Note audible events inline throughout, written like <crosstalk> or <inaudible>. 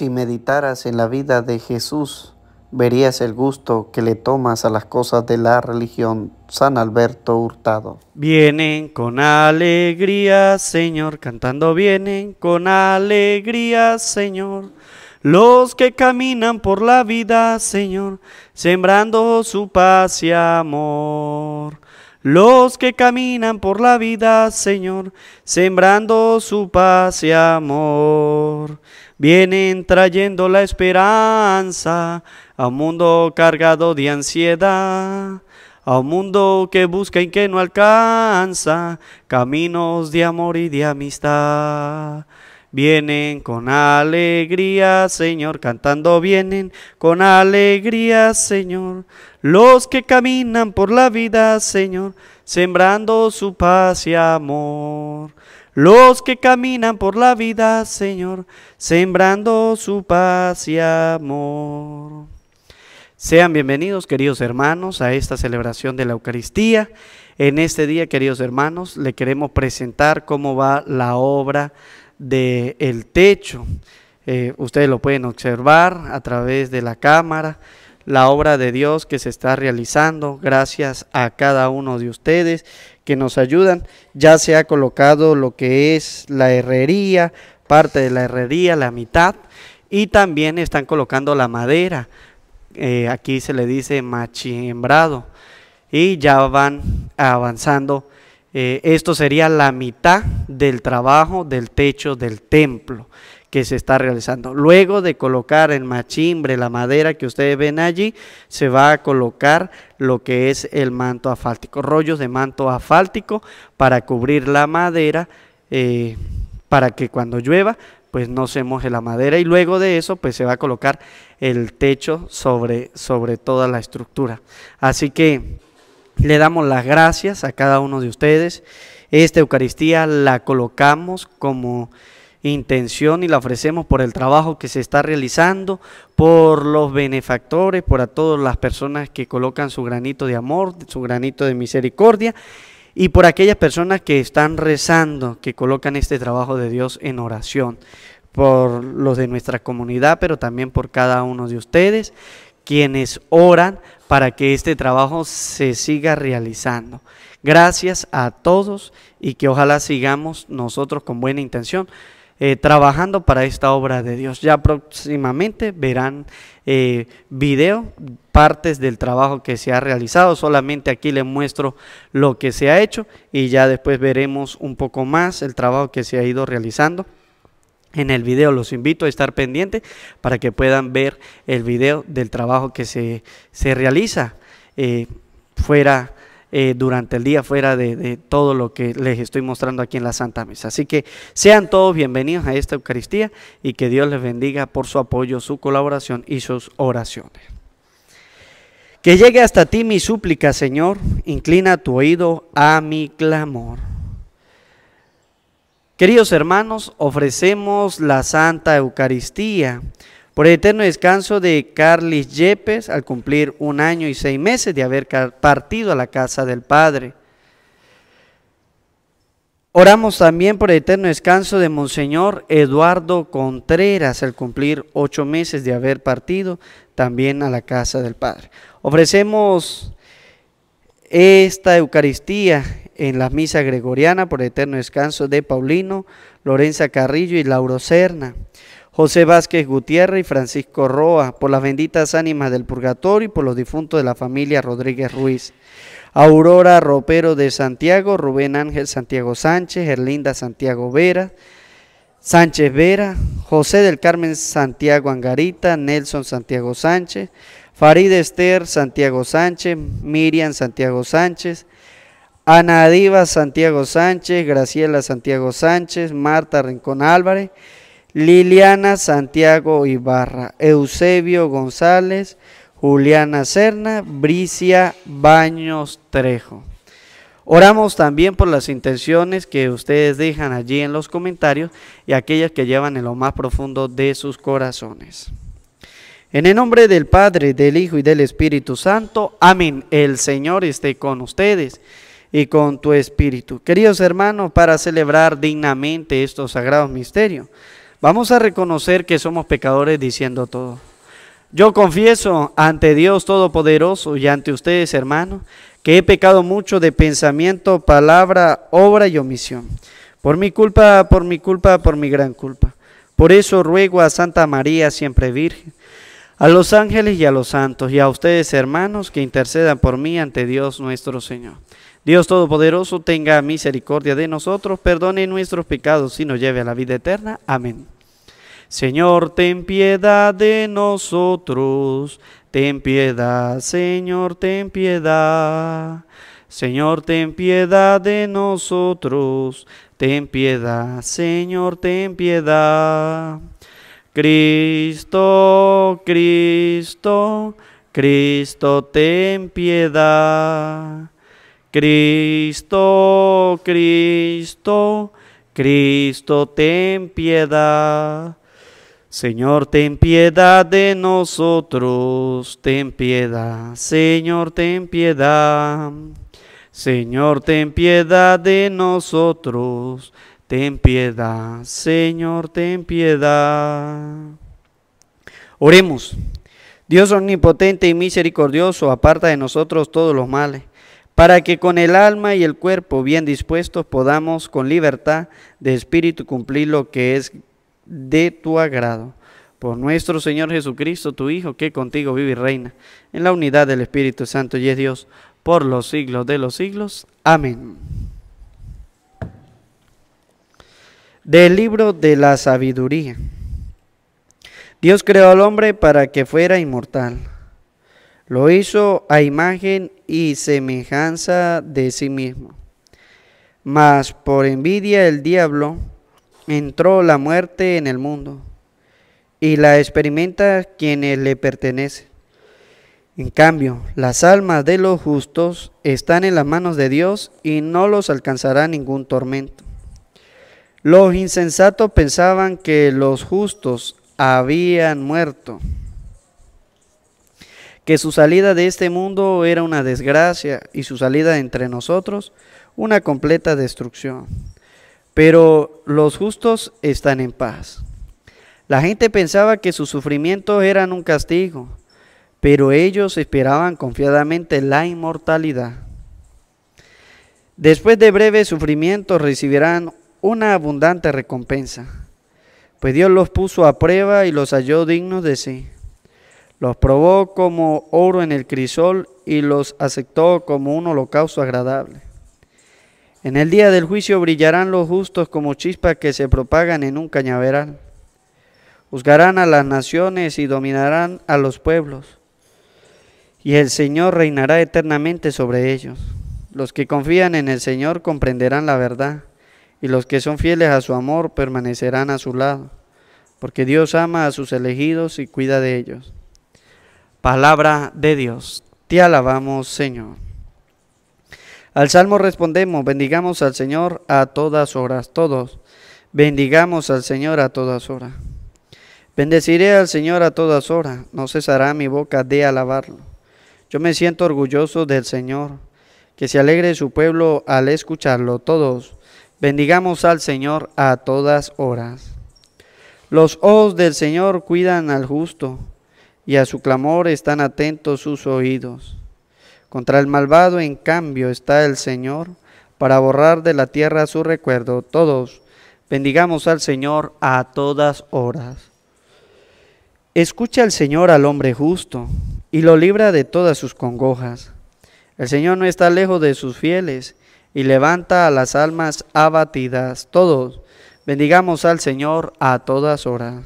Si meditaras en la vida de Jesús, verías el gusto que le tomas a las cosas de la religión. San Alberto Hurtado. Vienen con alegría, Señor, cantando vienen con alegría, Señor. Los que caminan por la vida, Señor, sembrando su paz y amor. Los que caminan por la vida, Señor, sembrando su paz y amor vienen trayendo la esperanza a un mundo cargado de ansiedad, a un mundo que busca y que no alcanza caminos de amor y de amistad. Vienen con alegría, Señor, cantando vienen con alegría, Señor. Los que caminan por la vida, Señor, sembrando su paz y amor los que caminan por la vida, Señor, sembrando su paz y amor. Sean bienvenidos, queridos hermanos, a esta celebración de la Eucaristía. En este día, queridos hermanos, le queremos presentar cómo va la obra del techo. Eh, ustedes lo pueden observar a través de la cámara la obra de Dios que se está realizando, gracias a cada uno de ustedes que nos ayudan. Ya se ha colocado lo que es la herrería, parte de la herrería, la mitad, y también están colocando la madera. Eh, aquí se le dice machimbrado y ya van avanzando. Eh, esto sería la mitad del trabajo del techo del templo que se está realizando. Luego de colocar el machimbre, la madera que ustedes ven allí, se va a colocar lo que es el manto asfáltico, rollos de manto asfáltico para cubrir la madera, eh, para que cuando llueva pues no se moje la madera y luego de eso pues se va a colocar el techo sobre, sobre toda la estructura. Así que le damos las gracias a cada uno de ustedes. Esta Eucaristía la colocamos como intención y la ofrecemos por el trabajo que se está realizando, por los benefactores, por a todas las personas que colocan su granito de amor, su granito de misericordia y por aquellas personas que están rezando, que colocan este trabajo de Dios en oración, por los de nuestra comunidad, pero también por cada uno de ustedes, quienes oran para que este trabajo se siga realizando. Gracias a todos y que ojalá sigamos nosotros con buena intención eh, trabajando para esta obra de Dios. Ya próximamente verán eh, video, partes del trabajo que se ha realizado. Solamente aquí les muestro lo que se ha hecho y ya después veremos un poco más el trabajo que se ha ido realizando en el video. Los invito a estar pendiente para que puedan ver el video del trabajo que se, realiza eh, fuera eh, durante el día fuera de, todo lo que les estoy mostrando aquí en la Santa Misa. Así que sean todos bienvenidos a esta Eucaristía y que Dios les bendiga por su apoyo, su colaboración y sus oraciones. Que llegue hasta ti mi súplica, Señor, inclina tu oído a mi clamor. Queridos hermanos, ofrecemos la Santa Eucaristía por el eterno descanso de Carlis Yepes al cumplir un año y seis meses de haber partido a la casa del Padre. Oramos también por el eterno descanso de Monseñor Eduardo Contreras al cumplir ocho meses de haber partido también a la casa del Padre. Ofrecemos esta Eucaristía en la misa gregoriana por el eterno descanso de Paulino, Lorenza Carrillo y Lauro Serna. José Vázquez Gutiérrez y Francisco Roa, por las benditas ánimas del purgatorio y por los difuntos de la familia Rodríguez Ruiz. Aurora Ropero de Santiago, Rubén Ángel Santiago Sánchez, Erlinda Santiago Vera, Sánchez Vera, José del Carmen Santiago Angarita, Nelson Santiago Sánchez, Farid Esther Santiago Sánchez, Miriam Santiago Sánchez, Ana Diva Santiago Sánchez, Graciela Santiago Sánchez, Marta Rincón Álvarez, Liliana Santiago Ibarra, Eusebio González, Juliana Serna, Bricia Baños Trejo. Oramos también por las intenciones que ustedes dejan allí en los comentarios y aquellas que llevan en lo más profundo de sus corazones. En el nombre del Padre, del Hijo y del Espíritu Santo. Amén. El Señor esté con ustedes y con tu Espíritu. Queridos hermanos, para celebrar dignamente estos sagrados misterios, Vamos a reconocer que somos pecadores diciendo todo. Yo confieso ante Dios Todopoderoso y ante ustedes, hermanos, que he pecado mucho de pensamiento, palabra, obra y omisión. Por mi culpa, por mi culpa, por mi gran culpa. Por eso ruego a Santa María, siempre Virgen, a los ángeles y a los santos, y a ustedes, hermanos, que intercedan por mí ante Dios nuestro Señor. Dios Todopoderoso tenga misericordia de nosotros, perdone nuestros pecados y nos lleve a la vida eterna. Amén. Señor, ten piedad de nosotros, ten piedad, Señor, ten piedad. Señor, ten piedad de nosotros, ten piedad, Señor, ten piedad. Cristo, Cristo, Cristo, ten piedad. Cristo, Cristo, Cristo, ten piedad. Señor, ten piedad de nosotros, ten piedad, Señor, ten piedad. Señor, ten piedad de nosotros, ten piedad, Señor, ten piedad. Oremos. Dios omnipotente y misericordioso, aparta de nosotros todos los males para que con el alma y el cuerpo bien dispuestos podamos con libertad de espíritu cumplir lo que es de tu agrado. Por nuestro Señor Jesucristo, tu Hijo, que contigo vive y reina, en la unidad del Espíritu Santo y es Dios, por los siglos de los siglos. Amén. Del libro de la sabiduría. Dios creó al hombre para que fuera inmortal. Lo hizo a imagen y semejanza de sí mismo. Mas por envidia el diablo entró la muerte en el mundo y la experimenta quienes le pertenece En cambio, las almas de los justos están en las manos de Dios y no los alcanzará ningún tormento. Los insensatos pensaban que los justos habían muerto que su salida de este mundo era una desgracia y su salida entre nosotros una completa destrucción. Pero los justos están en paz. La gente pensaba que sus sufrimientos eran un castigo, pero ellos esperaban confiadamente la inmortalidad. Después de breves sufrimientos recibirán una abundante recompensa, pues Dios los puso a prueba y los halló dignos de sí. Los probó como oro en el crisol y los aceptó como un holocausto agradable. En el día del juicio brillarán los justos como chispas que se propagan en un cañaveral. Juzgarán a las naciones y dominarán a los pueblos. Y el Señor reinará eternamente sobre ellos. Los que confían en el Señor comprenderán la verdad, y los que son fieles a su amor permanecerán a su lado, porque Dios ama a sus elegidos y cuida de ellos. Palabra de Dios. Te alabamos, Señor. Al salmo respondemos, bendigamos al Señor a todas horas, todos. Bendigamos al Señor a todas horas. Bendeciré al Señor a todas horas, no cesará mi boca de alabarlo. Yo me siento orgulloso del Señor, que se alegre su pueblo al escucharlo todos. Bendigamos al Señor a todas horas. Los ojos del Señor cuidan al justo y a su clamor están atentos sus oídos. Contra el malvado, en cambio, está el Señor, para borrar de la tierra su recuerdo. Todos bendigamos al Señor a todas horas. Escucha el Señor al hombre justo, y lo libra de todas sus congojas. El Señor no está lejos de sus fieles, y levanta a las almas abatidas. Todos bendigamos al Señor a todas horas.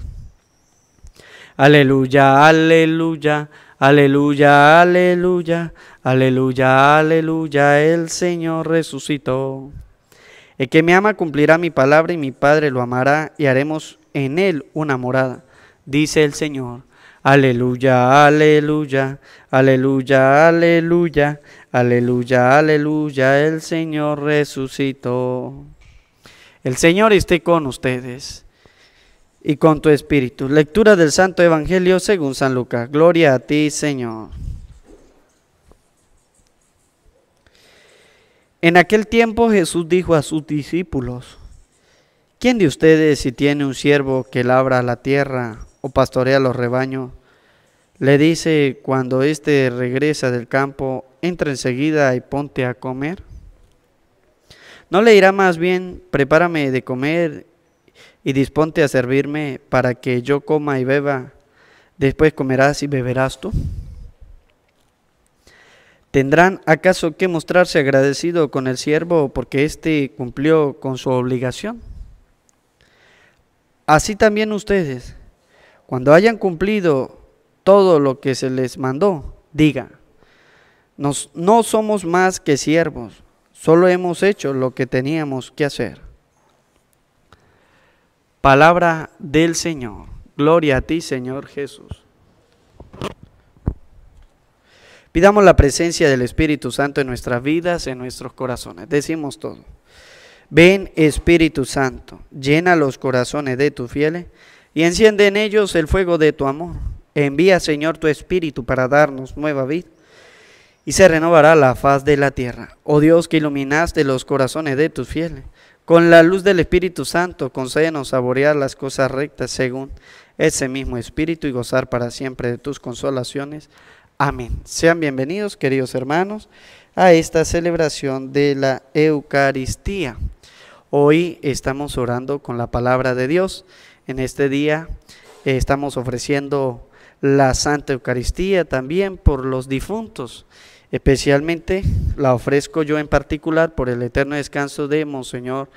Aleluya, aleluya, aleluya, aleluya, aleluya, aleluya, el Señor resucitó. El que me ama cumplirá mi palabra y mi Padre lo amará y haremos en él una morada, dice el Señor. Aleluya, aleluya, aleluya, aleluya, aleluya, aleluya, el Señor resucitó. El Señor esté con ustedes y con tu espíritu. Lectura del Santo Evangelio según San Lucas. Gloria a ti, Señor. En aquel tiempo Jesús dijo a sus discípulos, ¿quién de ustedes si tiene un siervo que labra la tierra o pastorea los rebaños, le dice cuando éste regresa del campo, entra enseguida y ponte a comer? ¿No le dirá más bien, prepárame de comer y disponte a servirme para que yo coma y beba. Después comerás y beberás tú. ¿Tendrán acaso que mostrarse agradecido con el siervo porque éste cumplió con su obligación? Así también ustedes, cuando hayan cumplido todo lo que se les mandó, diga, nos, no somos más que siervos, solo hemos hecho lo que teníamos que hacer. Palabra del Señor. Gloria a ti, Señor Jesús. Pidamos la presencia del Espíritu Santo en nuestras vidas, en nuestros corazones. Decimos todo. Ven Espíritu Santo, llena los corazones de tus fieles y enciende en ellos el fuego de tu amor. Envía, Señor, tu Espíritu para darnos nueva vida y se renovará la faz de la tierra. Oh Dios que iluminaste los corazones de tus fieles con la luz del Espíritu Santo, concédenos saborear las cosas rectas según ese mismo Espíritu y gozar para siempre de tus consolaciones. Amén. Sean bienvenidos, queridos hermanos, a esta celebración de la Eucaristía. Hoy estamos orando con la palabra de Dios. En este día eh, estamos ofreciendo la Santa Eucaristía también por los difuntos Especialmente la ofrezco yo en particular por el eterno descanso de Monseñor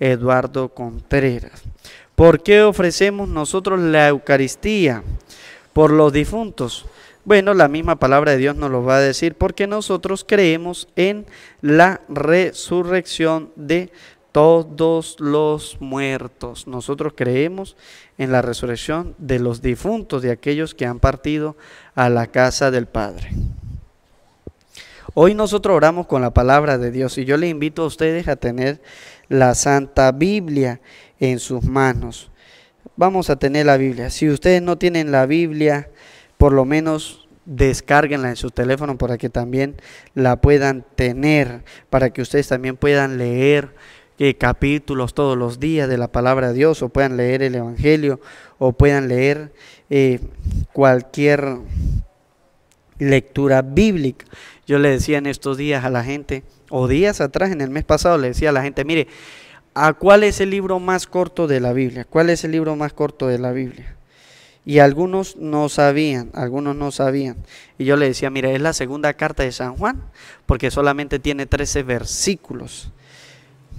Eduardo Contreras. ¿Por qué ofrecemos nosotros la Eucaristía? Por los difuntos. Bueno, la misma palabra de Dios nos lo va a decir porque nosotros creemos en la resurrección de todos los muertos. Nosotros creemos en la resurrección de los difuntos, de aquellos que han partido a la casa del Padre. Hoy nosotros oramos con la palabra de Dios y yo le invito a ustedes a tener la Santa Biblia en sus manos. Vamos a tener la Biblia. Si ustedes no tienen la Biblia, por lo menos descárguenla en su teléfono para que también la puedan tener, para que ustedes también puedan leer eh, capítulos todos los días de la palabra de Dios, o puedan leer el Evangelio, o puedan leer eh, cualquier lectura bíblica. Yo le decía en estos días a la gente, o días atrás, en el mes pasado, le decía a la gente, mire, ¿a cuál es el libro más corto de la Biblia? ¿Cuál es el libro más corto de la Biblia? Y algunos no sabían, algunos no sabían. Y yo le decía, mire, es la segunda carta de San Juan, porque solamente tiene 13 versículos.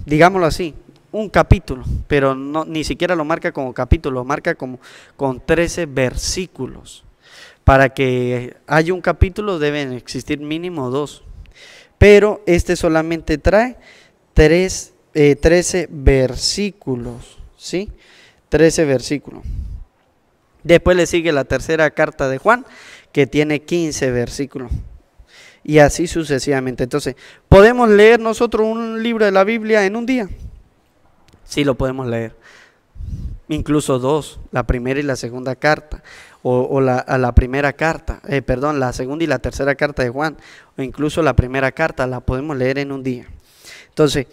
Digámoslo así, un capítulo, pero no, ni siquiera lo marca como capítulo, lo marca como con 13 versículos. Para que haya un capítulo deben existir mínimo dos. Pero este solamente trae tres, 13 eh, versículos. ¿Sí? 13 versículos. Después le sigue la tercera carta de Juan, que tiene 15 versículos. Y así sucesivamente. Entonces, ¿podemos leer nosotros un libro de la Biblia en un día? Sí, lo podemos leer incluso dos, la primera y la segunda carta, o, o la, la primera carta, eh, perdón, la segunda y la tercera carta de Juan, o incluso la primera carta, la podemos leer en un día. Entonces,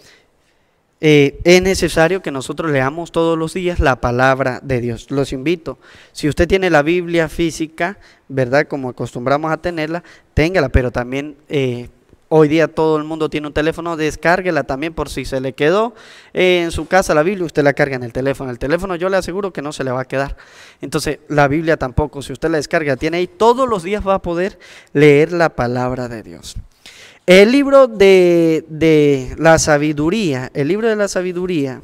eh, es necesario que nosotros leamos todos los días la palabra de Dios. Los invito, si usted tiene la Biblia física, ¿verdad? Como acostumbramos a tenerla, téngala, pero también... Eh, Hoy día todo el mundo tiene un teléfono, descárguela también por si se le quedó en su casa la Biblia, usted la carga en el teléfono. El teléfono yo le aseguro que no se le va a quedar. Entonces la Biblia tampoco, si usted la descarga, tiene ahí, todos los días va a poder leer la palabra de Dios. El libro de, de la sabiduría, el libro de la sabiduría,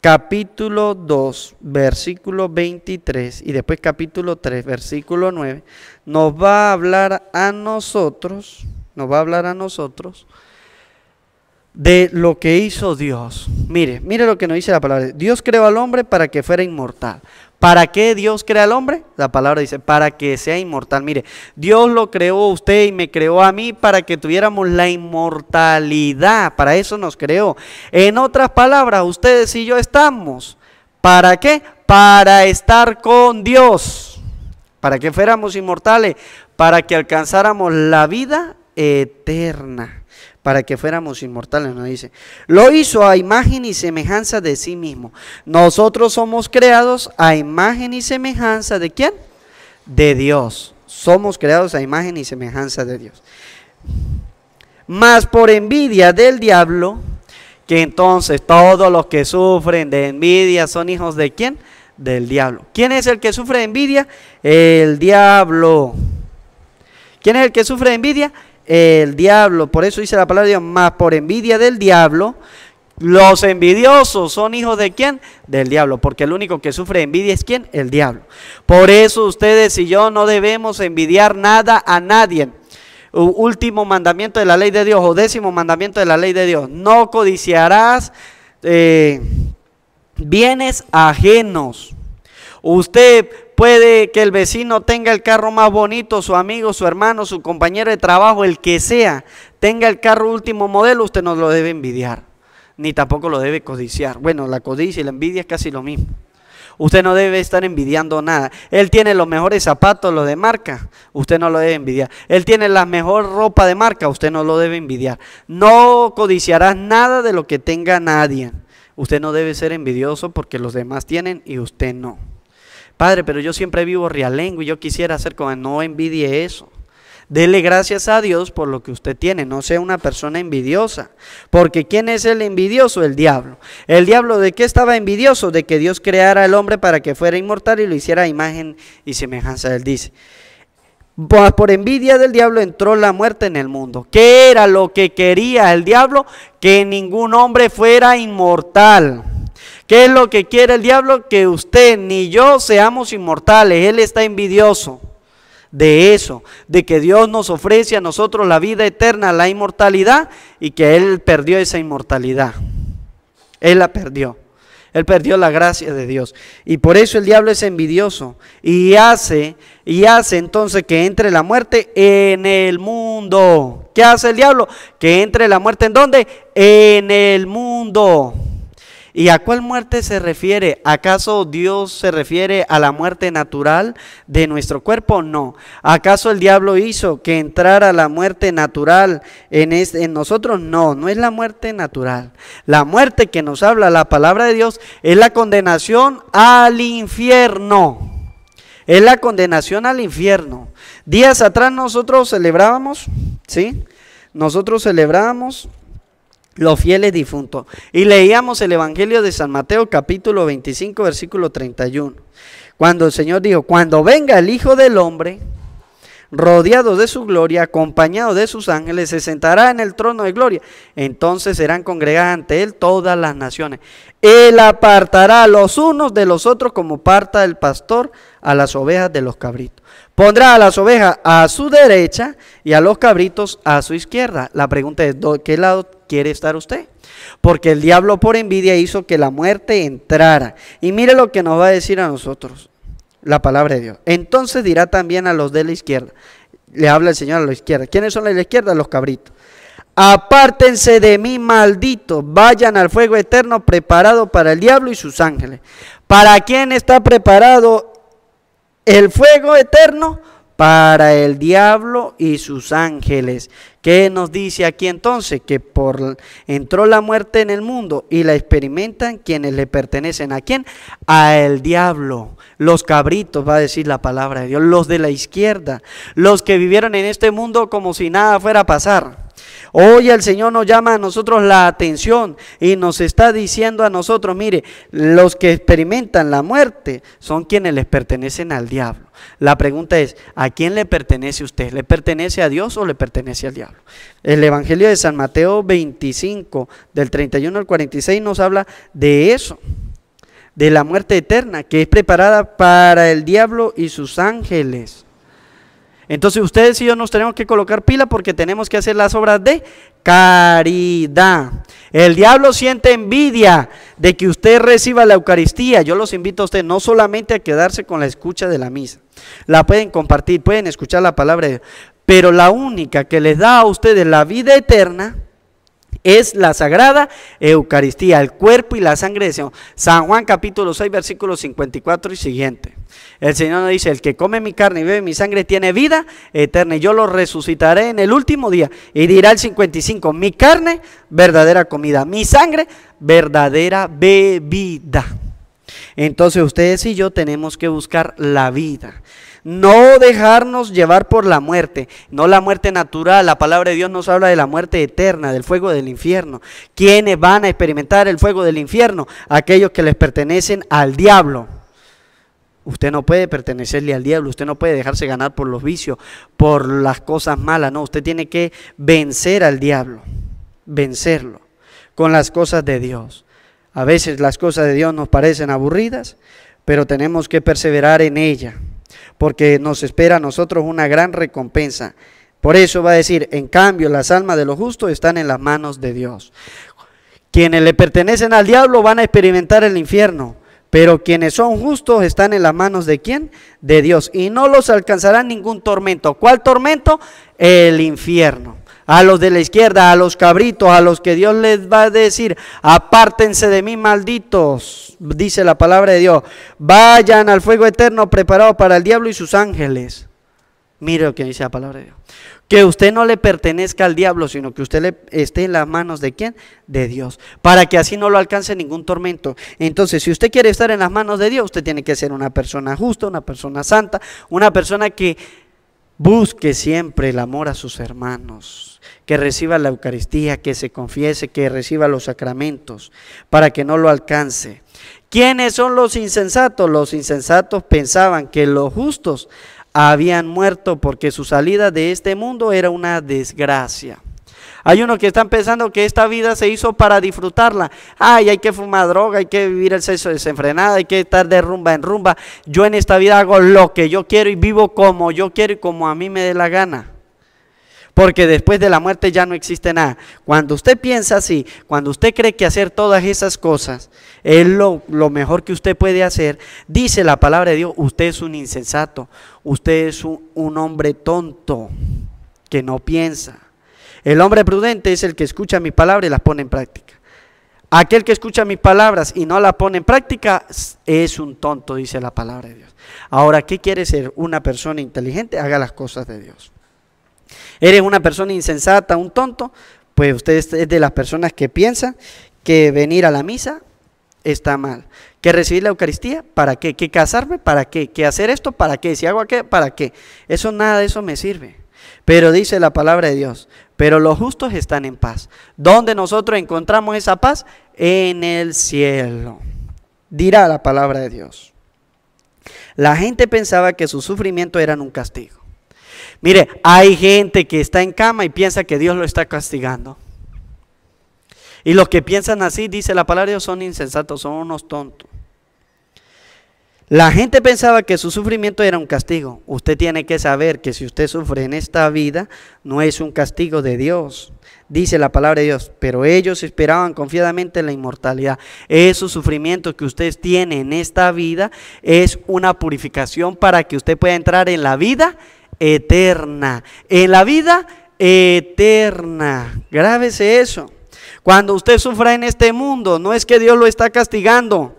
capítulo 2, versículo 23 y después capítulo 3, versículo 9, nos va a hablar a nosotros nos va a hablar a nosotros de lo que hizo Dios. Mire, mire lo que nos dice la palabra. Dios creó al hombre para que fuera inmortal. ¿Para qué Dios crea al hombre? La palabra dice, para que sea inmortal. Mire, Dios lo creó a usted y me creó a mí para que tuviéramos la inmortalidad. Para eso nos creó. En otras palabras, ustedes y yo estamos. ¿Para qué? Para estar con Dios. Para que fuéramos inmortales. Para que alcanzáramos la vida eterna, para que fuéramos inmortales, nos dice. Lo hizo a imagen y semejanza de sí mismo. Nosotros somos creados a imagen y semejanza de quién? De Dios. Somos creados a imagen y semejanza de Dios. Mas por envidia del diablo, que entonces todos los que sufren de envidia son hijos de quién? Del diablo. ¿Quién es el que sufre envidia? El diablo. ¿Quién es el que sufre envidia? el diablo, por eso dice la palabra de Dios, más por envidia del diablo, los envidiosos son hijos de quién? Del diablo, porque el único que sufre envidia es quién? El diablo. Por eso ustedes y yo no debemos envidiar nada a nadie. Último mandamiento de la ley de Dios o décimo mandamiento de la ley de Dios. No codiciarás eh, bienes ajenos. Usted Puede que el vecino tenga el carro más bonito, su amigo, su hermano, su compañero de trabajo, el que sea, tenga el carro último modelo, usted no lo debe envidiar, ni tampoco lo debe codiciar. Bueno, la codicia y la envidia es casi lo mismo. Usted no debe estar envidiando nada. Él tiene los mejores zapatos, los de marca, usted no lo debe envidiar. Él tiene la mejor ropa de marca, usted no lo debe envidiar. No codiciarás nada de lo que tenga nadie. Usted no debe ser envidioso porque los demás tienen y usted no. Padre, pero yo siempre vivo realengo y yo quisiera hacer como no envidie eso. Dele gracias a Dios por lo que usted tiene, no sea una persona envidiosa. Porque ¿quién es el envidioso? El diablo. ¿El diablo de qué estaba envidioso? De que Dios creara al hombre para que fuera inmortal y lo hiciera imagen y semejanza él, dice. Pues por envidia del diablo entró la muerte en el mundo. ¿Qué era lo que quería el diablo? Que ningún hombre fuera inmortal. ¿Qué es lo que quiere el diablo? Que usted ni yo seamos inmortales. Él está envidioso de eso, de que Dios nos ofrece a nosotros la vida eterna, la inmortalidad, y que Él perdió esa inmortalidad. Él la perdió. Él perdió la gracia de Dios. Y por eso el diablo es envidioso y hace, y hace entonces que entre la muerte en el mundo. ¿Qué hace el diablo? Que entre la muerte en dónde? En el mundo. ¿Y a cuál muerte se refiere? ¿Acaso Dios se refiere a la muerte natural de nuestro cuerpo? No. ¿Acaso el diablo hizo que entrara la muerte natural en, nosotros? No, no es la muerte natural. La muerte que nos habla la palabra de Dios es la condenación al infierno. Es la condenación al infierno. Días atrás nosotros celebrábamos, ¿sí? Nosotros celebrábamos los fieles difuntos. Y leíamos el Evangelio de San Mateo capítulo 25 versículo 31. Cuando el Señor dijo, cuando venga el Hijo del Hombre, rodeado de su gloria, acompañado de sus ángeles, se sentará en el trono de gloria. Entonces serán congregadas ante él todas las naciones. Él apartará a los unos de los otros como parta el pastor a las ovejas de los cabritos. Pondrá a las ovejas a su derecha y a los cabritos a su izquierda. La pregunta es, ¿de qué lado quiere estar usted? Porque el diablo por envidia hizo que la muerte entrara. Y mire lo que nos va a decir a nosotros la palabra de Dios. Entonces dirá también a los de la izquierda. Le habla el Señor a la izquierda. ¿Quiénes son los de la izquierda? Los cabritos. Apártense de mí, maldito... Vayan al fuego eterno preparado para el diablo y sus ángeles. ¿Para quién está preparado el fuego eterno para el diablo y sus ángeles. ¿Qué nos dice aquí entonces? Que por entró la muerte en el mundo y la experimentan quienes le pertenecen a quién? A el diablo. Los cabritos, va a decir la palabra de Dios, los de la izquierda, los que vivieron en este mundo como si nada fuera a pasar. Hoy el Señor nos llama a nosotros la atención y nos está diciendo a nosotros, mire, los que experimentan la muerte son quienes les pertenecen al diablo. La pregunta es, ¿a quién le pertenece usted? ¿Le pertenece a Dios o le pertenece al diablo? El Evangelio de San Mateo 25, del 31 al 46, nos habla de eso de la muerte eterna que es preparada para el diablo y sus ángeles. Entonces ustedes y yo nos tenemos que colocar pila porque tenemos que hacer las obras de caridad. El diablo siente envidia de que usted reciba la Eucaristía. Yo los invito a usted no solamente a quedarse con la escucha de la misa. La pueden compartir, pueden escuchar la palabra de Dios. Pero la única que les da a ustedes la vida eterna es la sagrada Eucaristía, el cuerpo y la sangre de San Juan capítulo 6, versículo 54 y siguiente. El Señor nos dice, el que come mi carne y bebe mi sangre tiene vida eterna y yo lo resucitaré en el último día. Y dirá el 55, mi carne, verdadera comida, mi sangre, verdadera bebida. Entonces ustedes y yo tenemos que buscar la vida. No dejarnos llevar por la muerte, no la muerte natural. La palabra de Dios nos habla de la muerte eterna, del fuego del infierno. ¿Quiénes van a experimentar el fuego del infierno? Aquellos que les pertenecen al diablo. Usted no puede pertenecerle al diablo, usted no puede dejarse ganar por los vicios, por las cosas malas, no, usted tiene que vencer al diablo, vencerlo con las cosas de Dios. A veces las cosas de Dios nos parecen aburridas, pero tenemos que perseverar en ella, porque nos espera a nosotros una gran recompensa. Por eso va a decir, en cambio, las almas de los justos están en las manos de Dios. Quienes le pertenecen al diablo van a experimentar el infierno, pero quienes son justos están en las manos de quién? De Dios. Y no los alcanzará ningún tormento. ¿Cuál tormento? El infierno. A los de la izquierda, a los cabritos, a los que Dios les va a decir, apártense de mí, malditos, dice la palabra de Dios. Vayan al fuego eterno preparado para el diablo y sus ángeles. Mire lo que dice la palabra de Dios. Que usted no le pertenezca al diablo, sino que usted le, esté en las manos de quién? De Dios. Para que así no lo alcance ningún tormento. Entonces, si usted quiere estar en las manos de Dios, usted tiene que ser una persona justa, una persona santa, una persona que busque siempre el amor a sus hermanos, que reciba la Eucaristía, que se confiese, que reciba los sacramentos, para que no lo alcance. ¿Quiénes son los insensatos? Los insensatos pensaban que los justos habían muerto porque su salida de este mundo era una desgracia. Hay unos que están pensando que esta vida se hizo para disfrutarla. Ay, hay que fumar droga, hay que vivir el sexo desenfrenado, hay que estar de rumba en rumba. Yo en esta vida hago lo que yo quiero y vivo como yo quiero y como a mí me dé la gana porque después de la muerte ya no existe nada. Cuando usted piensa así, cuando usted cree que hacer todas esas cosas es lo, mejor que usted puede hacer, dice la palabra de Dios, usted es un insensato, usted es un, un hombre tonto que no piensa. El hombre prudente es el que escucha mis palabras y las pone en práctica. Aquel que escucha mis palabras y no las pone en práctica es un tonto, dice la palabra de Dios. Ahora, ¿qué quiere ser una persona inteligente? Haga las cosas de Dios. Eres una persona insensata, un tonto, pues usted es de las personas que piensan que venir a la misa está mal. ¿Que recibir la Eucaristía? ¿Para qué? ¿Que casarme? ¿Para qué? ¿Que hacer esto? ¿Para qué? ¿Si hago aquello? ¿Para qué? Eso nada de eso me sirve. Pero dice la palabra de Dios, pero los justos están en paz. ¿Dónde nosotros encontramos esa paz? En el cielo. Dirá la palabra de Dios. La gente pensaba que su sufrimiento era un castigo. Mire, hay gente que está en cama y piensa que Dios lo está castigando. Y los que piensan así, dice la palabra de Dios, son insensatos, son unos tontos. La gente pensaba que su sufrimiento era un castigo. Usted tiene que saber que si usted sufre en esta vida, no es un castigo de Dios. Dice la palabra de Dios, pero ellos esperaban confiadamente la inmortalidad. Esos sufrimientos que usted tiene en esta vida es una purificación para que usted pueda entrar en la vida eterna. En la vida eterna. Grábese eso. Cuando usted sufra en este mundo, no es que Dios lo está castigando.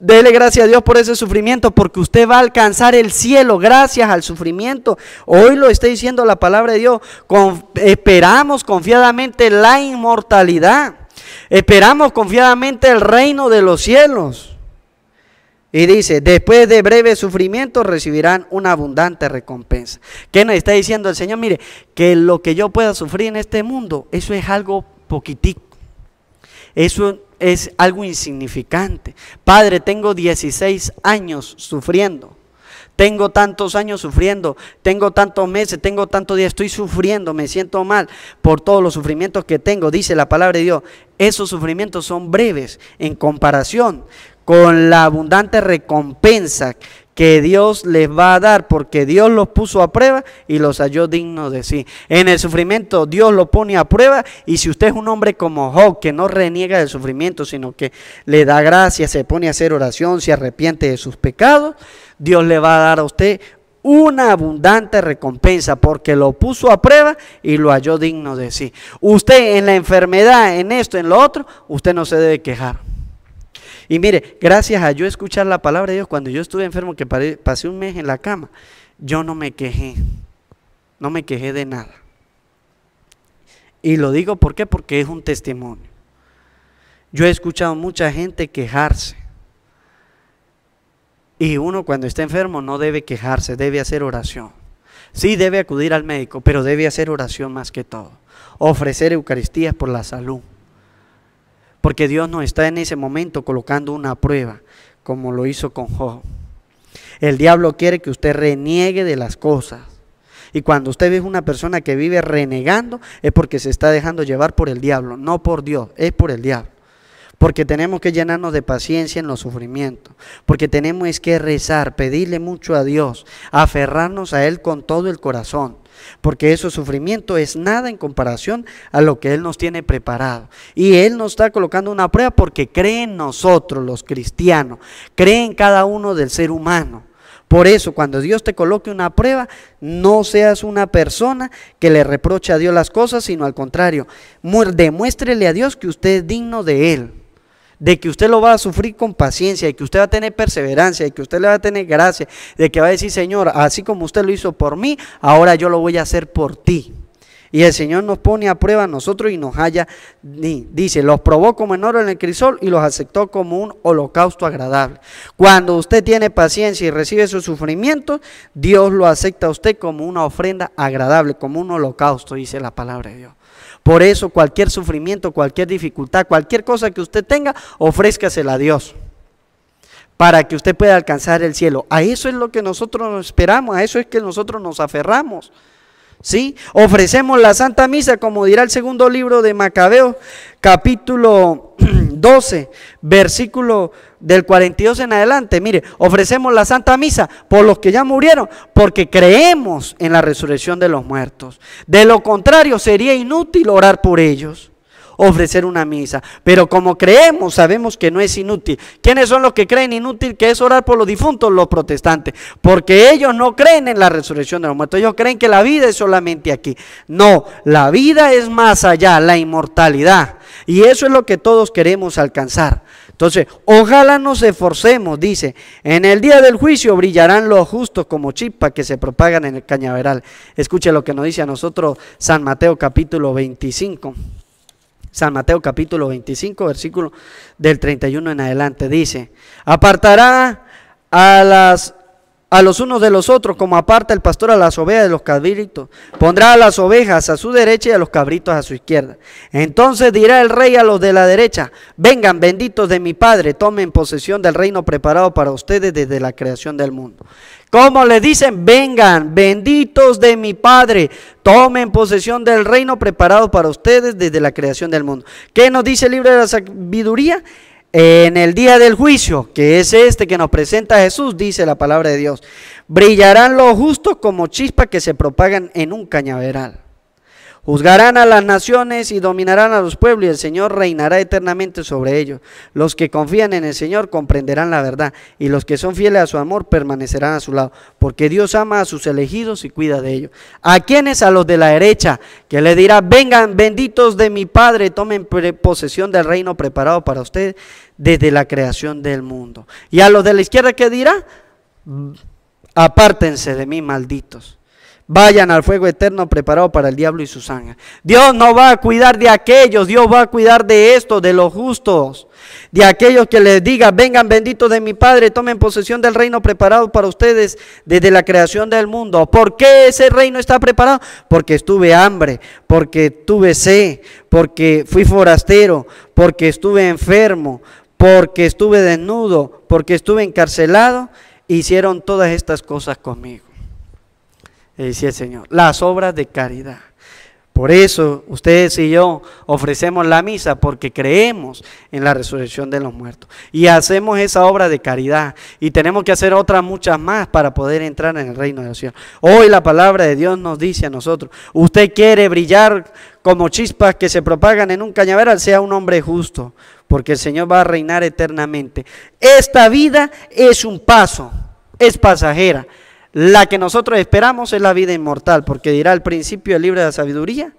Dele gracias a Dios por ese sufrimiento, porque usted va a alcanzar el cielo gracias al sufrimiento. Hoy lo está diciendo la palabra de Dios. esperamos confiadamente la inmortalidad. Esperamos confiadamente el reino de los cielos. Y dice, después de breve sufrimiento recibirán una abundante recompensa. ¿Qué nos está diciendo el Señor? Mire, que lo que yo pueda sufrir en este mundo, eso es algo poquitico. Eso es algo insignificante. Padre, tengo 16 años sufriendo. Tengo tantos años sufriendo, tengo tantos meses, tengo tantos días, estoy sufriendo, me siento mal por todos los sufrimientos que tengo, dice la palabra de Dios. Esos sufrimientos son breves en comparación con la abundante recompensa que Dios les va a dar, porque Dios los puso a prueba y los halló dignos de sí. En el sufrimiento Dios lo pone a prueba y si usted es un hombre como Job, que no reniega del sufrimiento, sino que le da gracia, se pone a hacer oración, se arrepiente de sus pecados, Dios le va a dar a usted una abundante recompensa porque lo puso a prueba y lo halló digno de sí. Usted en la enfermedad, en esto, en lo otro, usted no se debe quejar. Y mire, gracias a yo escuchar la palabra de Dios, cuando yo estuve enfermo, que pasé un mes en la cama, yo no me quejé, no me quejé de nada. Y lo digo ¿por qué? porque es un testimonio. Yo he escuchado mucha gente quejarse. Y uno cuando está enfermo no debe quejarse, debe hacer oración. Sí debe acudir al médico, pero debe hacer oración más que todo. Ofrecer Eucaristías por la salud. Porque Dios no está en ese momento colocando una prueba, como lo hizo con Job. El diablo quiere que usted reniegue de las cosas. Y cuando usted ve una persona que vive renegando, es porque se está dejando llevar por el diablo, no por Dios, es por el diablo. Porque tenemos que llenarnos de paciencia en los sufrimientos. Porque tenemos que rezar, pedirle mucho a Dios, aferrarnos a Él con todo el corazón porque ese sufrimiento es nada en comparación a lo que Él nos tiene preparado. Y Él nos está colocando una prueba porque cree en nosotros, los cristianos, cree en cada uno del ser humano. Por eso, cuando Dios te coloque una prueba, no seas una persona que le reproche a Dios las cosas, sino al contrario, demuéstrele a Dios que usted es digno de Él de que usted lo va a sufrir con paciencia, de que usted va a tener perseverancia, de que usted le va a tener gracia, de que va a decir, Señor, así como usted lo hizo por mí, ahora yo lo voy a hacer por ti. Y el Señor nos pone a prueba a nosotros y nos halla, dice, los probó como en oro en el crisol y los aceptó como un holocausto agradable. Cuando usted tiene paciencia y recibe su sufrimiento, Dios lo acepta a usted como una ofrenda agradable, como un holocausto, dice la palabra de Dios. Por eso cualquier sufrimiento, cualquier dificultad, cualquier cosa que usted tenga, ofrézcasela a Dios para que usted pueda alcanzar el cielo. A eso es lo que nosotros esperamos, a eso es que nosotros nos aferramos. ¿Sí? Ofrecemos la Santa Misa, como dirá el segundo libro de Macabeo, capítulo 12, <clears throat> versículo del 42 en adelante, mire, ofrecemos la Santa Misa por los que ya murieron, porque creemos en la resurrección de los muertos. De lo contrario, sería inútil orar por ellos, ofrecer una misa. Pero como creemos, sabemos que no es inútil. ¿Quiénes son los que creen inútil que es orar por los difuntos? Los protestantes, porque ellos no creen en la resurrección de los muertos. Ellos creen que la vida es solamente aquí. No, la vida es más allá, la inmortalidad. Y eso es lo que todos queremos alcanzar. Entonces, ojalá nos esforcemos, dice, en el día del juicio brillarán los justos como chispas que se propagan en el cañaveral. Escuche lo que nos dice a nosotros San Mateo capítulo 25. San Mateo capítulo 25, versículo del 31 en adelante, dice, apartará a las a los unos de los otros, como aparta el pastor a las ovejas de los cabritos. Pondrá a las ovejas a su derecha y a los cabritos a su izquierda. Entonces dirá el rey a los de la derecha, vengan benditos de mi Padre, tomen posesión del reino preparado para ustedes desde la creación del mundo. Como le dicen, vengan benditos de mi Padre, tomen posesión del reino preparado para ustedes desde la creación del mundo. ¿Qué nos dice el libro de la sabiduría? En el día del juicio, que es este que nos presenta Jesús, dice la palabra de Dios, brillarán los justos como chispas que se propagan en un cañaveral. Juzgarán a las naciones y dominarán a los pueblos y el Señor reinará eternamente sobre ellos. Los que confían en el Señor comprenderán la verdad y los que son fieles a su amor permanecerán a su lado, porque Dios ama a sus elegidos y cuida de ellos. ¿A quiénes? A los de la derecha, que le dirá, vengan benditos de mi Padre, tomen posesión del reino preparado para ustedes desde la creación del mundo. ¿Y a los de la izquierda que dirá? Mm, apártense de mí, malditos Vayan al fuego eterno preparado para el diablo y su sangre. Dios no va a cuidar de aquellos, Dios va a cuidar de estos, de los justos, de aquellos que les diga, vengan benditos de mi Padre, tomen posesión del reino preparado para ustedes desde la creación del mundo. ¿Por qué ese reino está preparado? Porque estuve hambre, porque tuve sed, porque fui forastero, porque estuve enfermo, porque estuve desnudo, porque estuve encarcelado. Hicieron todas estas cosas conmigo decía el Señor, las obras de caridad. Por eso ustedes y yo ofrecemos la misa porque creemos en la resurrección de los muertos y hacemos esa obra de caridad y tenemos que hacer otras muchas más para poder entrar en el reino de los Hoy la palabra de Dios nos dice a nosotros, usted quiere brillar como chispas que se propagan en un cañaveral, sea un hombre justo, porque el Señor va a reinar eternamente. Esta vida es un paso, es pasajera, la que nosotros esperamos es la vida inmortal, porque dirá al principio libre libro de la sabiduría,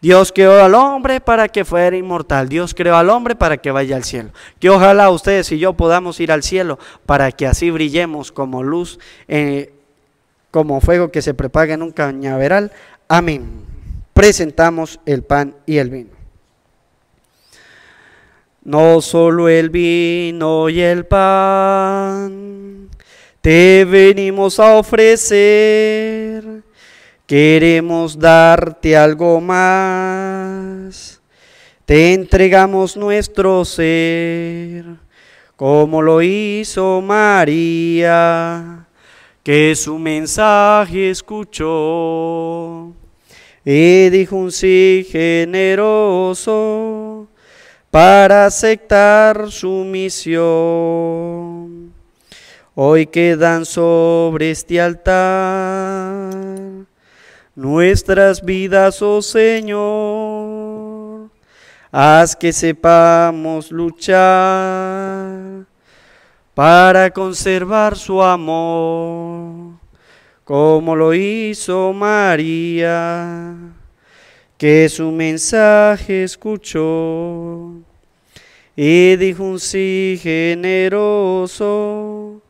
Dios creó al hombre para que fuera inmortal. Dios creó al hombre para que vaya al cielo. Que ojalá ustedes y yo podamos ir al cielo para que así brillemos como luz, eh, como fuego que se prepaga en un cañaveral. Amén. Presentamos el pan y el vino. No solo el vino y el pan te venimos a ofrecer. Queremos darte algo más. Te entregamos nuestro ser, como lo hizo María, que su mensaje escuchó y dijo un sí generoso para aceptar su misión hoy quedan sobre este altar nuestras vidas, oh Señor. Haz que sepamos luchar para conservar su amor, como lo hizo María, que su mensaje escuchó y dijo un sí generoso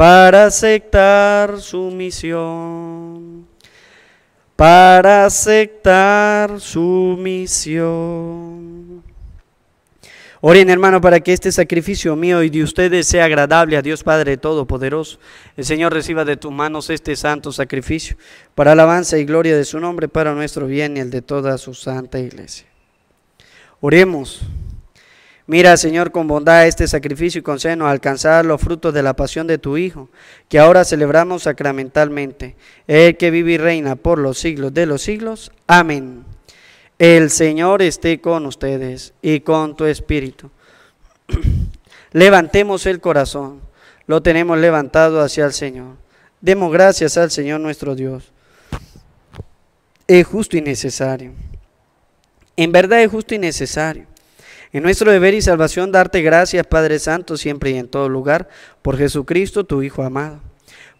para aceptar su misión, para aceptar su misión. Oren hermano para que este sacrificio mío y de ustedes sea agradable a Dios Padre Todopoderoso. El Señor reciba de tus manos este santo sacrificio para alabanza y gloria de su nombre, para nuestro bien y el de toda su santa iglesia. Oremos. Mira, Señor, con bondad este sacrificio y con seno alcanzar los frutos de la pasión de tu Hijo, que ahora celebramos sacramentalmente. El que vive y reina por los siglos de los siglos. Amén. El Señor esté con ustedes y con tu espíritu. <clears throat> Levantemos el corazón. Lo tenemos levantado hacia el Señor. Demos gracias al Señor nuestro Dios. Es justo y necesario. En verdad es justo y necesario en nuestro deber y salvación darte gracias, Padre Santo, siempre y en todo lugar, por Jesucristo, tu Hijo amado.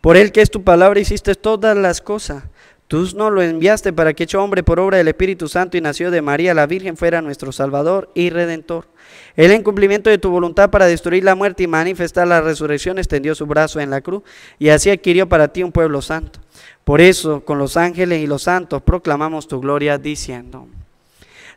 Por Él que es tu palabra hiciste todas las cosas. Tú no lo enviaste para que hecho hombre por obra del Espíritu Santo y nació de María la Virgen fuera nuestro Salvador y Redentor. Él en cumplimiento de tu voluntad para destruir la muerte y manifestar la resurrección extendió su brazo en la cruz y así adquirió para ti un pueblo santo. Por eso con los ángeles y los santos proclamamos tu gloria diciendo.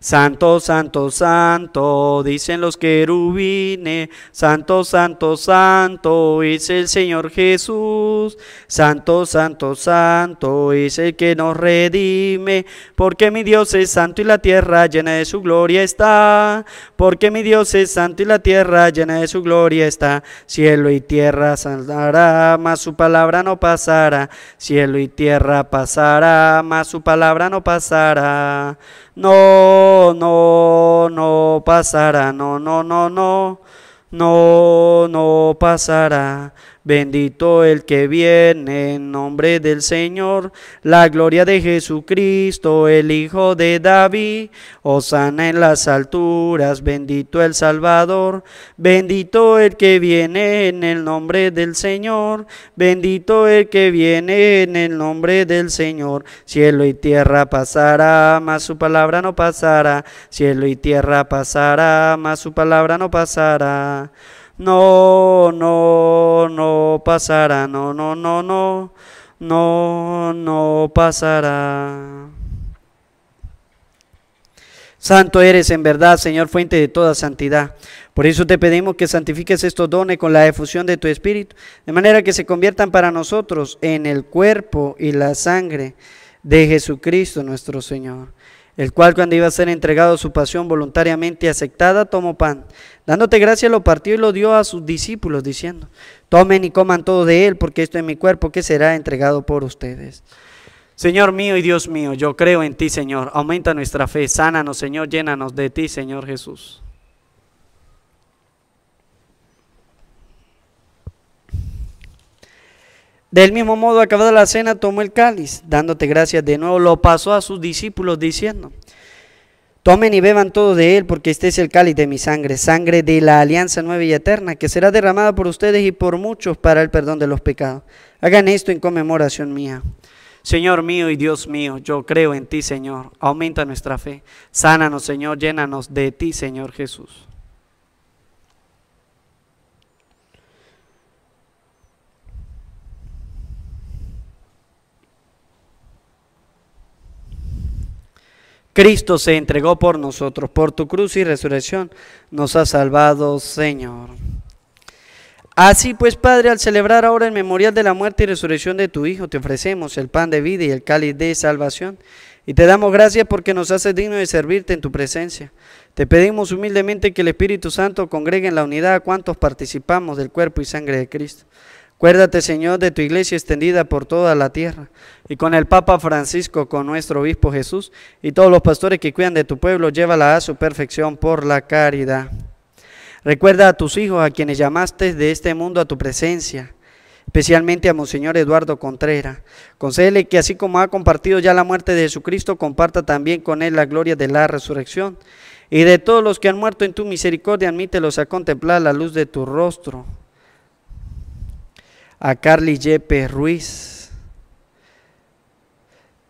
Santo, santo, santo, dicen los querubines. Santo, santo, santo, es el Señor Jesús. Santo, santo, santo, es el que nos redime. Porque mi Dios es santo y la tierra llena de su gloria está. Porque mi Dios es santo y la tierra llena de su gloria está. Cielo y tierra sanará, mas su palabra no pasará. Cielo y tierra pasará, mas su palabra no pasará. No, no, no pasará, no, no, no, no, no, no pasará. Bendito el que viene en nombre del Señor, la gloria de Jesucristo, el Hijo de David. Osana en las alturas, bendito el Salvador, bendito el que viene en el nombre del Señor, bendito el que viene en el nombre del Señor. Cielo y tierra pasará, mas su palabra no pasará. Cielo y tierra pasará, mas su palabra no pasará. No, no, no pasará, no, no, no, no, no, no pasará. Santo eres en verdad, Señor, fuente de toda santidad. Por eso te pedimos que santifiques estos dones con la efusión de tu Espíritu, de manera que se conviertan para nosotros en el cuerpo y la sangre de Jesucristo nuestro Señor el cual cuando iba a ser entregado su pasión voluntariamente aceptada, tomó pan. Dándote gracia lo partió y lo dio a sus discípulos, diciendo, tomen y coman todo de él, porque esto es mi cuerpo que será entregado por ustedes. Señor mío y Dios mío, yo creo en ti, Señor. Aumenta nuestra fe, sánanos, Señor, llénanos de ti, Señor Jesús. Del mismo modo, acabada la cena, tomó el cáliz, dándote gracias de nuevo, lo pasó a sus discípulos diciendo, tomen y beban todo de él, porque este es el cáliz de mi sangre, sangre de la alianza nueva y eterna, que será derramada por ustedes y por muchos para el perdón de los pecados. Hagan esto en conmemoración mía. Señor mío y Dios mío, yo creo en ti, Señor. Aumenta nuestra fe. Sánanos, Señor. Llénanos de ti, Señor Jesús. Cristo se entregó por nosotros, por tu cruz y resurrección nos ha salvado, Señor. Así pues, Padre, al celebrar ahora el memorial de la muerte y resurrección de tu Hijo, te ofrecemos el pan de vida y el cáliz de salvación. Y te damos gracias porque nos haces digno de servirte en tu presencia. Te pedimos humildemente que el Espíritu Santo congregue en la unidad a cuantos participamos del cuerpo y sangre de Cristo. Acuérdate, Señor, de tu iglesia extendida por toda la tierra, y con el Papa Francisco, con nuestro obispo Jesús, y todos los pastores que cuidan de tu pueblo, llévala a su perfección por la caridad. Recuerda a tus hijos, a quienes llamaste de este mundo a tu presencia, especialmente a Monseñor Eduardo Contreras. Concédele que así como ha compartido ya la muerte de Jesucristo, comparta también con él la gloria de la resurrección. Y de todos los que han muerto en tu misericordia, admítelos a contemplar la luz de tu rostro a Carly Yepes Ruiz.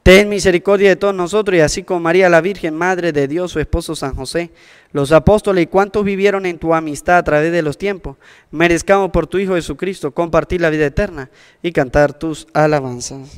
Ten misericordia de todos nosotros y así como María la Virgen, Madre de Dios, su esposo San José, los apóstoles y cuantos vivieron en tu amistad a través de los tiempos, merezcamos por tu Hijo Jesucristo compartir la vida eterna y cantar tus alabanzas.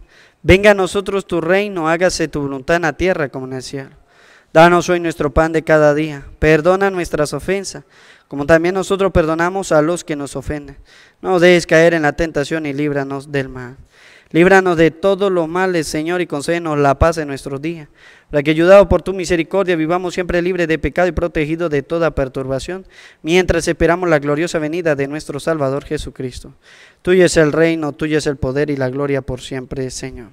Venga a nosotros tu reino, hágase tu voluntad en la tierra como en el cielo. Danos hoy nuestro pan de cada día. Perdona nuestras ofensas, como también nosotros perdonamos a los que nos ofenden. No dejes caer en la tentación y líbranos del mal. Líbranos de todos los males, Señor, y concédenos la paz en nuestros días, para que, ayudado por tu misericordia, vivamos siempre libres de pecado y protegidos de toda perturbación, mientras esperamos la gloriosa venida de nuestro Salvador Jesucristo Tuyo es el reino, tuyo es el poder y la gloria por siempre, Señor.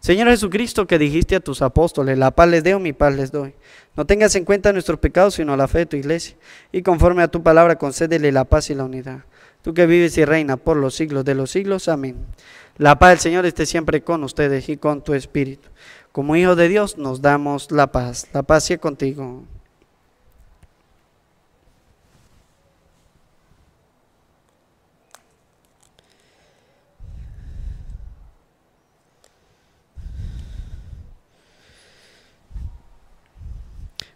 Señor Jesucristo, que dijiste a tus apóstoles, la paz les doy, mi paz les doy. No tengas en cuenta nuestros pecados, sino la fe de tu iglesia. Y conforme a tu palabra, concédele la paz y la unidad. Tú que vives y reina por los siglos de los siglos. Amén. La paz del Señor esté siempre con ustedes y con tu espíritu. Como Hijo de Dios nos damos la paz. La paz sea contigo.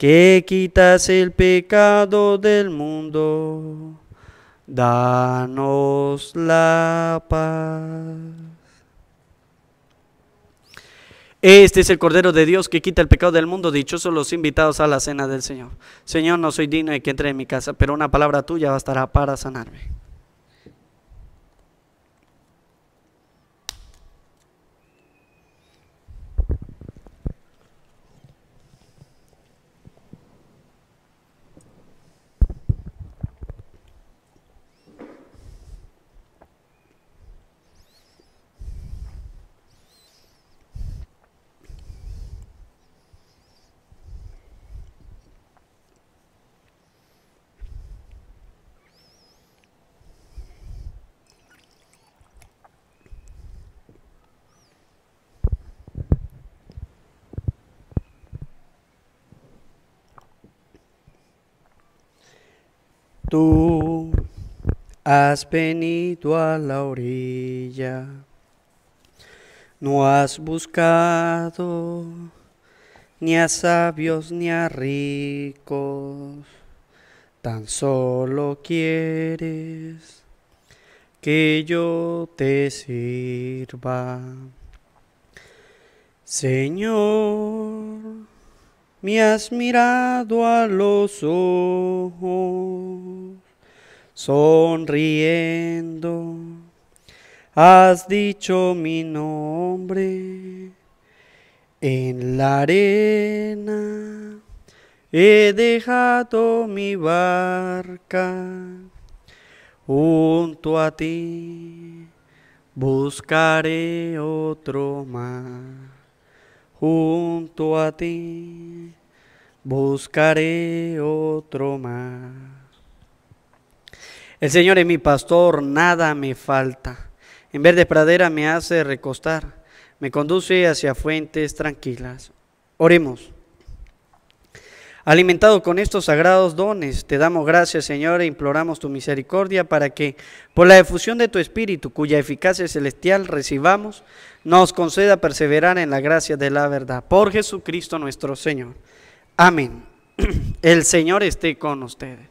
que quitas el pecado del mundo, danos la paz. Este es el Cordero de Dios que quita el pecado del mundo. Dichosos los invitados a la cena del Señor. Señor, no soy digno de que entre en mi casa, pero una palabra tuya bastará para sanarme. Tú has venido a la orilla, no has buscado ni a sabios ni a ricos, tan solo quieres que yo te sirva. Señor, me has mirado a los ojos, sonriendo, has dicho mi nombre en la arena. He dejado mi barca junto a ti, buscaré otro mar junto a ti buscaré otro más. El Señor es mi pastor, nada me falta. En de pradera me hace recostar, me conduce hacia fuentes tranquilas. Oremos. Alimentado con estos sagrados dones, te damos gracias, Señor, e imploramos tu misericordia para que, por la efusión de tu Espíritu, cuya eficacia celestial recibamos, nos conceda perseverar en la gracia de la verdad. Por Jesucristo nuestro Señor. Amén. <clears throat> El Señor esté con ustedes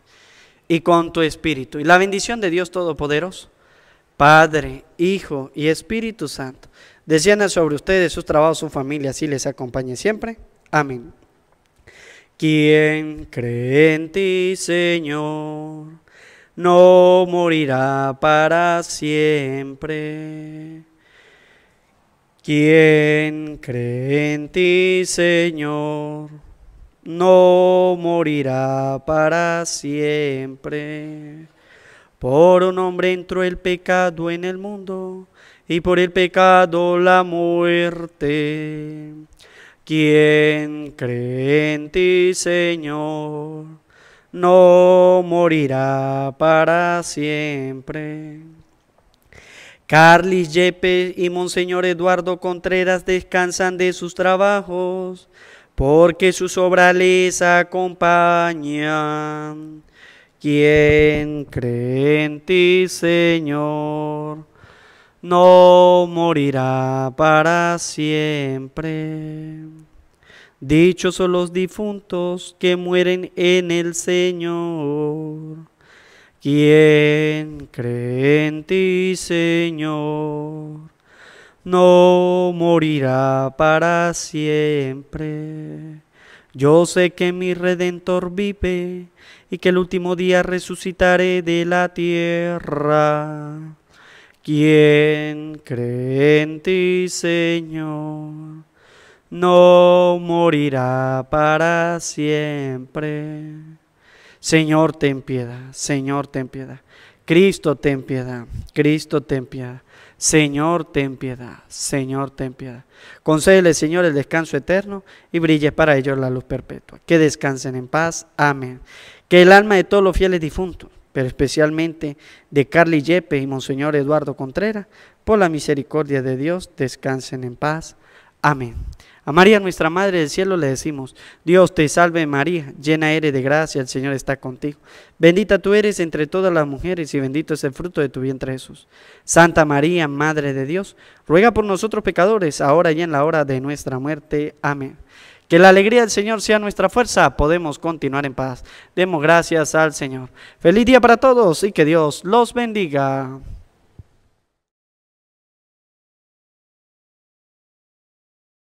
y con tu Espíritu. Y la bendición de Dios Todopoderoso, Padre, Hijo y Espíritu Santo, descienda sobre ustedes, sus trabajos, su familia, así les acompañe siempre. Amén. Quien cree en ti, Señor, no morirá para siempre. Quien cree en ti, Señor, no morirá para siempre. Por un hombre entró el pecado en el mundo, y por el pecado la muerte. Quien cree en ti, Señor, no morirá para siempre. Carlis Yepes y Monseñor Eduardo Contreras descansan de sus trabajos, porque sus obras les acompañan. Quien cree en ti, Señor, no morirá para siempre. Dichos son los difuntos que mueren en el Señor. Quien cree en ti, Señor, no morirá para siempre. Yo sé que mi Redentor vive y que el último día resucitaré de la tierra. Quien cree en ti, Señor, no morirá para siempre. Señor, ten piedad, Señor, ten piedad. Cristo, ten piedad, Cristo, ten piedad. Señor, ten piedad, Señor, ten piedad. Concédele, Señor, el descanso eterno y brille para ellos la luz perpetua. Que descansen en paz. Amén. Que el alma de todos los fieles difuntos pero especialmente de Carly Yepe y Monseñor Eduardo Contreras, por la misericordia de Dios, descansen en paz. Amén. A María, nuestra Madre del Cielo, le decimos, Dios te salve María, llena eres de gracia, el Señor está contigo. Bendita tú eres entre todas las mujeres y bendito es el fruto de tu vientre Jesús. Santa María, Madre de Dios, ruega por nosotros pecadores, ahora y en la hora de nuestra muerte. Amén. Que la alegría del Señor sea nuestra fuerza, podemos continuar en paz. Demos gracias al Señor. Feliz día para todos y que Dios los bendiga.